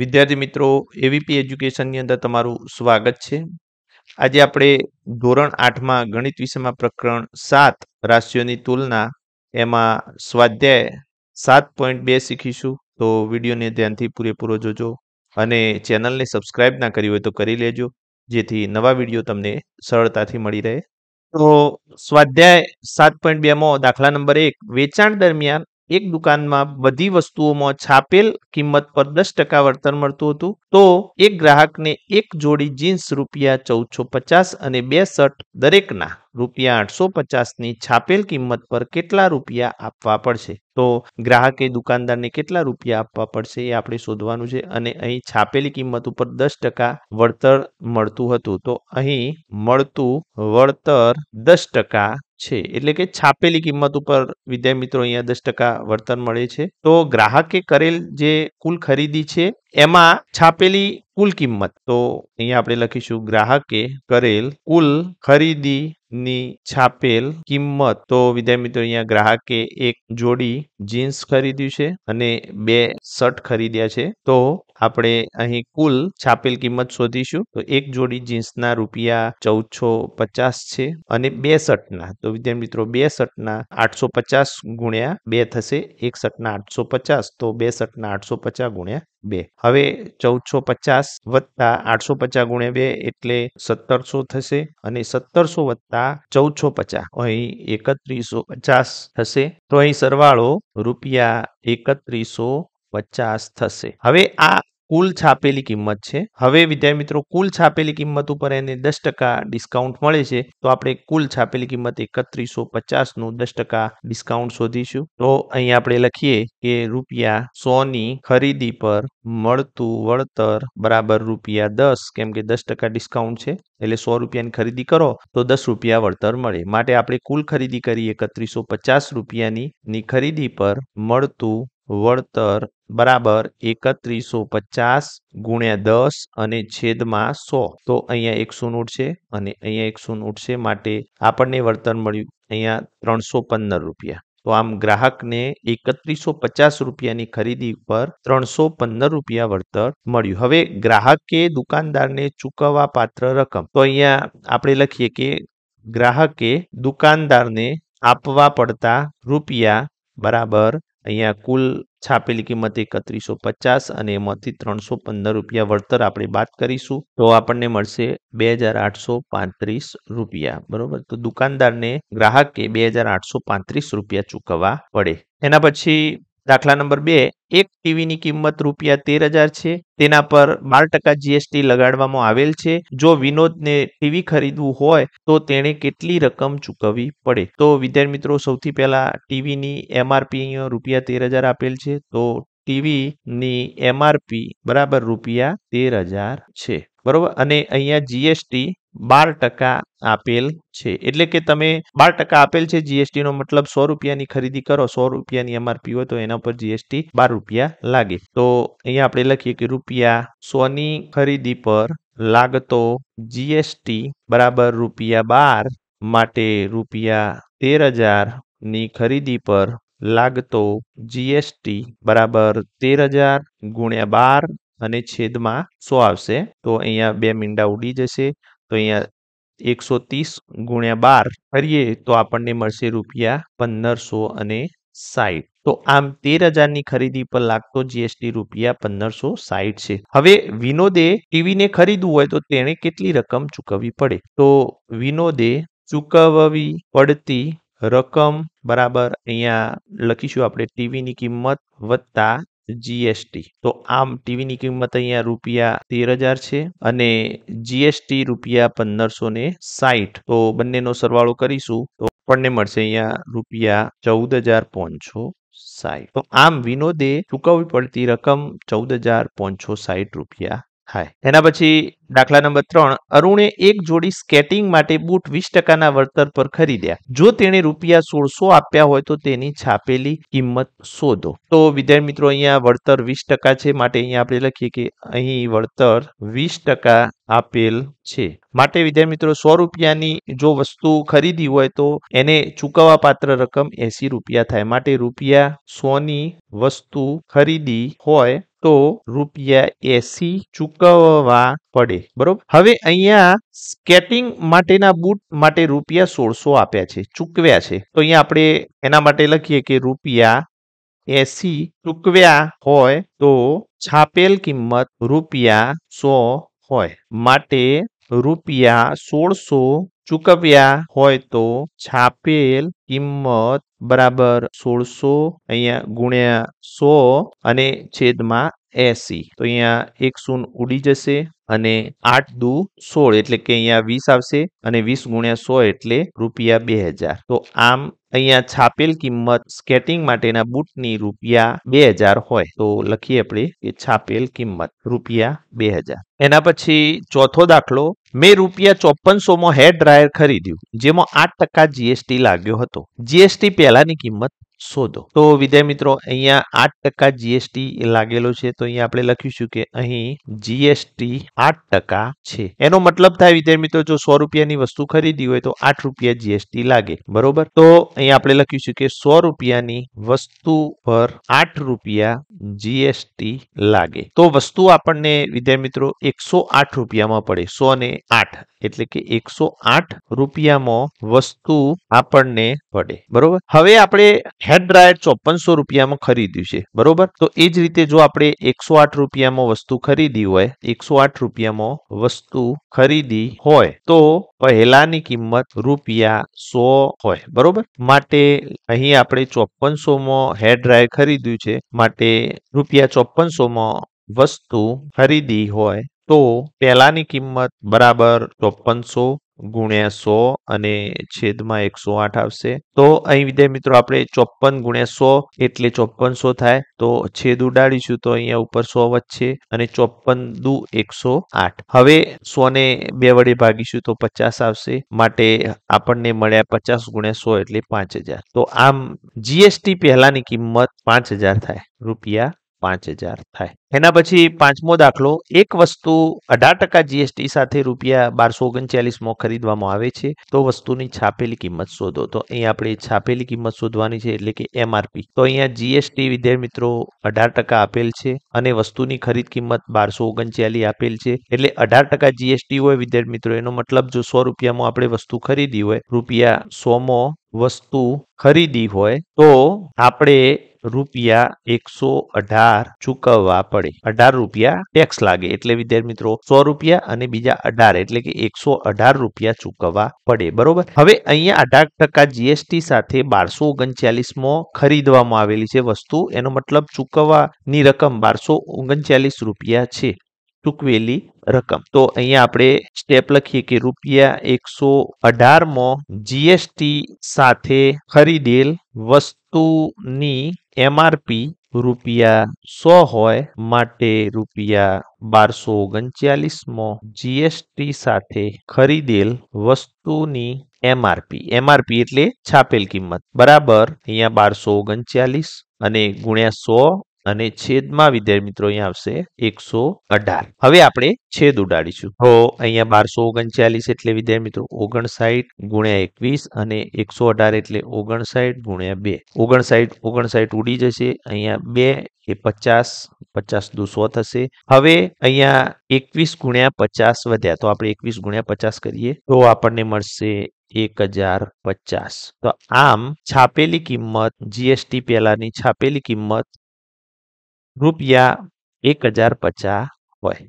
વિદ્યાર્થી મિત્રો એવીપી એજ્યુકેશનની અંદર તમારું સ્વાગત છે આજે આપણે ધોરણ આઠમાં ગણિત વિષયમાં પ્રકરણ સાત રાશિઓની તુલના એમાં સ્વાધ્યાય સાત પોઈન્ટ બે શીખીશું તો વિડીયોને ધ્યાનથી પૂરેપૂરો જોજો અને ચેનલને સબસ્ક્રાઇબ ના કરી હોય તો કરી લેજો જેથી નવા વિડીયો તમને સરળતાથી મળી રહે તો સ્વાધ્યાય સાત પોઈન્ટ બેમાં દાખલા નંબર એક વેચાણ દરમિયાન એક દુકાનમાં બધી વસ્તુઓમાં છાપેલ કિંમત પર દસ ટકા વળતર મળતું હતું તો એક ગ્રાહકને એક જોડી જીન્સ રૂપિયા ચૌદસો પચાસ અને બે શર્ટ દરેકના રૂપિયા આઠસો પચાસની છાપેલ કિંમત પર કેટલા રૂપિયા આપવા પડશે તો ગ્રાહકે દુકાનદારને કેટલા રૂપિયા આપવા પડશે એ આપણે શોધવાનું છે અને અહીં છાપેલી કિંમત ઉપર દસ ટકા વળતર મળતું હતું તો અહીં મળતું વળતર દસ ટકા છે એટલે કે છાપેલી કિંમત ઉપર વિદ્યાર્થી મિત્રો અહીંયા દસ ટકા વળતર મળે છે તો ગ્રાહકે કરેલ જે કુલ ખરીદી છે એમાં છાપેલી કુલ કિંમત તો અહીંયા આપણે લખીશું ગ્રાહકે કરેલ કુલ ખરીદીની છાપેલ કિંમત તો વિદ્યા મિત્રો અહીંયા ગ્રાહકે એક જોડી જીન્સ ખરીદ્યું છે અને બે શર્ટ ખરીદ્યા છે તો આપણે અહીં કુલ છાપેલ કિંમત શોધીશું તો એક જોડી જીન્સના રૂપિયા ચૌદસો પચાસ છે અને બે શર્ટના તો વિદ્યા મિત્રો બે શર્ટના આઠસો પચાસ ગુણ્યા બે થશે એક શર્ટના આઠસો પચાસ તો બે શર્ટના આઠસો પચાસ ગુણ્યા બે હવે ચૌદસો પચાસ વત્તા આઠસો પચાસ ગુણ્યા બે એટલે સત્તરસો થશે અને સત્તરસો વત્તા ચૌદસો પચાસ અહીં એકત્રીસો પચાસ થશે તો અહીં સરવાળો રૂપિયા એકત્રીસો પચાસ થશે હવે આ કુલ છાપેલી કિંમત છે હવે વિદ્યાર્થી મિત્રો કુલ છાપેલી કિંમત ઉપર એને દસ ટકા ડિસ્કાઉન્ટ મળે છે તો આપણે કુલ છાપેલી કિંમત એકત્રીસો પચાસનું દસ ટકા ડિસ્કાઉન્ટ શોધીશું તો અહીં આપણે લખીએ કે રૂપિયા સોની ખરીદી પર મળતું વળતર બરાબર રૂપિયા દસ કેમ કે દસ ટકા ડિસ્કાઉન્ટ છે એટલે સો રૂપિયાની ખરીદી કરો તો દસ રૂપિયા વળતર મળે માટે આપણે કુલ ખરીદી કરી એકત્રીસો પચાસ રૂપિયાની ખરીદી પર મળતું વળતર બરાબર એકત્રીસો પચાસ ગુણ્યા દસ અને છેદમાં સો તો અહીંયા એકસો નોટ છે અને અહીંયા એકસો નોટ છે માટે આપણને વળતર મળ્યું અહીંયા ત્રણસો પંદર રૂપિયા તો આમ ગ્રાહકને એકત્રીસો પચાસ રૂપિયાની ખરીદી ઉપર ત્રણસો પંદર રૂપિયા વળતર મળ્યું હવે ગ્રાહકે દુકાનદારને ચૂકવવા પાત્ર રકમ તો અહીંયા આપણે લખીએ કે ગ્રાહકે દુકાનદારને આપવા પડતા રૂપિયા બરાબર અહીંયા કુલ છાપેલી કિંમત એકત્રીસો પચાસ અને એમાંથી ત્રણસો પંદર રૂપિયા વળતર આપણે બાદ કરીશું તો આપણને મળશે બે હજાર આઠસો પાંત્રીસ રૂપિયા બરોબર તો દુકાનદારને ગ્રાહકે બે હજાર આઠસો પાંત્રીસ રૂપિયા ચૂકવવા પડે એના પછી દાખલા નંબર બે એક ટીવીની કિંમત રૂપિયા તેર હજાર છે તેના પર બાર ટકા જીએસટી લગાડવામાં આવેલ છે જો વિનોદને ટીવી ખરીદવું હોય તો તેણે કેટલી રકમ ચૂકવવી પડે તો વિદ્યાર્થી મિત્રો સૌથી પહેલા ટીવીની એમઆરપી રૂપિયા તેર હજાર આપેલ છે તો ટીવીની એમઆરપી બરાબર રૂપિયા તેર હજાર છે બરોબર અને અહીંયા જીએસટી બાર ટકા આપેલ છે એટલે કે તમે બાર ટકા આપેલ છે જીએસટી નો મતલબ સો રૂપિયાની ખરીદી કરો સો રૂપિયાની એમઆરપી હોય તો એના પર જીએસટી બાર રૂપિયા લાગે તો અહીંયા આપણે લખીએ કે રૂપિયા સોની ખરીદી પર લાગતો જીએસટી બરાબર રૂપિયા બાર માટે રૂપિયા તેર હજાર ની ખરીદી પર લાગતો જીએસટી બરાબર તેર હજાર ગુણ્યા બાર અને છેદમાં સો આવશે તો અહીંયા બે મીંડા ઉડી જશે તો અહીંયા એકસો ત્રીસ ગુણ્યા બાર કરીએ તો આપણને મળશે રૂપિયા પંદરસો અને સાહીઠ તો આમ તેર હજારની ખરીદી પર લાગતો જીએસટી રૂપિયા પંદરસો સાહીઠ છે હવે વિનોદે ટીવીને ખરીદવું હોય તો તેણે કેટલી રકમ ચૂકવવી પડે તો વિનોદે ચૂકવવી પડતી રકમ બરાબર અહીંયા લખીશું આપણે ટીવીની કિંમત વત્તા જીએસટી તો આમ ટીવીની કિંમત અહીંયા રૂપિયા તેર હજાર છે અને જીએસટી રૂપિયા પંદરસો ને સાહીઠ તો બંનેનો સરવાળો કરીશું તો આપણને મળશે અહીંયા રૂપિયા ચૌદ હજાર પાંચસો સાહીઠ તો આમ વિનોદે ચૂકવવી પડતી રકમ ચૌદ હજાર પોચો સાહીઠ રૂપિયા થાય એના પછી દાખલા નંબર ત્રણ અરુણે એક જોડી સ્કેટિંગ માટે બૂટ વીસ ટકાના વળતર પર ખરીદ્યા જો તેણે રૂપિયા સોળસો આપ્યા હોય તો તેની છાપેલી કિંમત શોધો તો વિદ્યાર્થી મિત્રો અહીંયા વળતર વીસ ટકા છે માટે અહીંયા આપણે લખીએ કે અહીં વળતર વીસ ટકા આપેલ છે માટે વિદ્યાર્થી મિત્રો સો રૂપિયાની જો વસ્તુ ખરીદી હોય તો એને ચૂકવવા પાત્ર રકમ એસી રૂપિયા થાય માટે રૂપિયા સોની વસ્તુ ખરીદી હોય તો રૂપિયા એસી ચૂકવવા પડે બરોબર હવે અહીંયા સ્કેટિંગ માટેના બૂટ માટે રૂપિયા 1600 આપ્યા છે ચૂકવ્યા છે તો અહીં આપણે એના માટે લખીએ કે રૂપિયા એસી ચૂકવ્યા હોય તો છાપેલ કિંમત રૂપિયા 100 હોય માટે રૂપિયા 1600 ચૂકવ્યા હોય તો છાપેલ કિંમત બરાબર સોળસો અહીંયા ગુણ્યા સો અને છેદમાં એસી તો અહીંયા એક શૂન ઉડી જશે અને આઠ દુ સોળ એટલે કે અહીંયા વીસ આવશે અને વીસ ગુણ્યા સો એટલે રૂપિયા બે હજાર તો આમ અહીંયા છાપેલ કિંમત સ્કેટિંગ માટેના બૂટની રૂપિયા બે હજાર હોય તો લખીએ આપણે કે છાપેલ કિંમત રૂપિયા બે હજાર એના પછી ચોથો દાખલો મેં રૂપિયા ચોપનસો માં હેર ડ્રાયર ખરીદ્યું જેમાં આઠ ટકા જીએસટી લાગ્યો હતો જીએસટી પહેલાની કિંમત શોધો તો વિદ્યા મિત્રો અહીંયા આઠ ટકા જીએસટી લાગેલો છે તો અહીંયા આપણે લખીશું કે અહીં જીએસટી આઠ ટકા છે એનો મતલબ થાય વિદ્યા મિત્રો જો સો રૂપિયાની વસ્તુ ખરીદી હોય તો આઠ રૂપિયા જીએસટી લાગે બરોબર તો અહીંયા આપણે લખીશું કે સો રૂપિયાની વસ્તુ પર આઠ રૂપિયા જીએસટી લાગે તો વસ્તુ આપણને વિદ્યાર્થી મિત્રો એકસો આઠ રૂપિયામાં પડે સો ને આઠ એટલે કે એકસો આઠ રૂપિયામાં વસ્તુ આપણને પડે બરોબર હવે આપણે હેડ ડ્રાયર ચોપનસો રૂપિયામાં ખરીદ્યું છે બરોબર તો એ જ રીતે જો આપણે એકસો આઠ રૂપિયામાં વસ્તુ ખરીદી હોય એકસો આઠ રૂપિયામાં વસ્તુ ખરીદી હોય તો પહેલાની કિંમત રૂપિયા સો હોય બરોબર માટે અહીં આપણે ચોપનસો માં હેડ ડ્રાયર ખરીદ્યું છે માટે રૂપિયા ચોપનસોમાં વસ્તુ ખરીદી હોય તો પહેલાંની કિંમત બરાબર ચોપનસો ગુણ્યા સો અને છેદમાં એકસો આઠ આવશે તો અહીં વિદ્યાર્થી મિત્રો આપણે ચોપન ગુણ્યા સો એટલે ચોપનસો થાય તો છેદ ઉડાડીશું તો અહીંયા ઉપર સો વધશે અને ચોપન દુ એકસો આઠ હવે સો ને બે વડે ભાગીશું તો પચાસ આવશે માટે આપણને મળ્યા પચાસ ગુણ્યા સો એટલે પાંચ હજાર તો આમ જીએસટી પહેલાની કિંમત પાંચ હજાર થાય રૂપિયા પાંચ હજાર થાય એના પછી પાંચમો દાખલો એક વસ્તુ અઢાર ટકા જીએસટી સાથે રૂપિયા બારસો ઓગણચાલીસમાં ખરીદવામાં આવે છે તો વસ્તુની છાપેલી કિંમત શોધો તો અહીં આપણે છાપેલી કિંમત શોધવાની છે એટલે કે એમઆરપી તો અહીંયા જીએસટી વિદ્યાર્થી મિત્રો અઢાર ટકા આપેલ છે અને વસ્તુની ખરીદ કિંમત બારસો ઓગણચાલીસ આપેલ છે એટલે અઢાર ટકા જીએસટી હોય વિદ્યાર્થી મિત્રો એનો મતલબ જો સો રૂપિયામાં આપણે વસ્તુ ખરીદી હોય રૂપિયા સોમો વસ્તુ ખરીદી હોય તો આપણે રૂપિયા એકસો અઢાર ચૂકવવા પડે અઢાર રૂપિયા ટેક્સ લાગે એટલે વિદ્યાર્થી મિત્રો સો રૂપિયા અને બીજા અઢાર એટલે કે એકસો અઢાર રૂપિયા ચૂકવવા પડે બરોબર હવે અહીંયા અઢાર ટકા જીએસટી સાથે બારસો ઓગણચાલીસમો ખરીદવામાં આવેલી છે વસ્તુ એનો મતલબ ચૂકવવાની રકમ બારસો ઓગણચાલીસ રૂપિયા છે ચૂકવેલી રકમ તો અહીંયા આપણે સ્ટેપ લખીએ કે રૂપિયા એકસો અઢારમાં જીએસટી સાથે ખરીદેલ વસ્તુની એમઆરપી રૂપિયા સો હોય માટે રૂપિયા બારસો ઓગણચાલીસમાં જીએસટી સાથે ખરીદેલ વસ્તુની એમઆરપી એમઆરપી એટલે છાપેલ કિંમત બરાબર અહીંયા બારસો ઓગણચાલીસ અને ગુણ્યા સો અને છેદમાં વિદ્યાર્થી મિત્રો અહીંયા આવશે એકસો અઢાર હવે આપણે છેદ ઉડાડીશું તો અહીંયા બારસો ઓગણચાલીસ એટલે વિદ્યાર્થી મિત્રો ઓગણસાઠ ગુણ્યા એકવીસ અને એકસો અઢાર એટલે ઓગણસાઠ ગુણ્યા બે ઓગણસાઠ ઓગણસાઠ ઉડી જશે અહીંયા બે એ પચાસ પચાસ દુ સો થશે હવે અહીંયા એકવીસ ગુણ્યા પચાસ વધ્યા તો આપણે એકવીસ ગુણ્યા પચાસ કરીએ તો આપણને મળશે એક હજાર પચાસ તો આમ છાપેલી કિંમત જીએસટી પહેલાની છાપેલી કિંમત રૂપિયા એક હજાર પચાસ હોય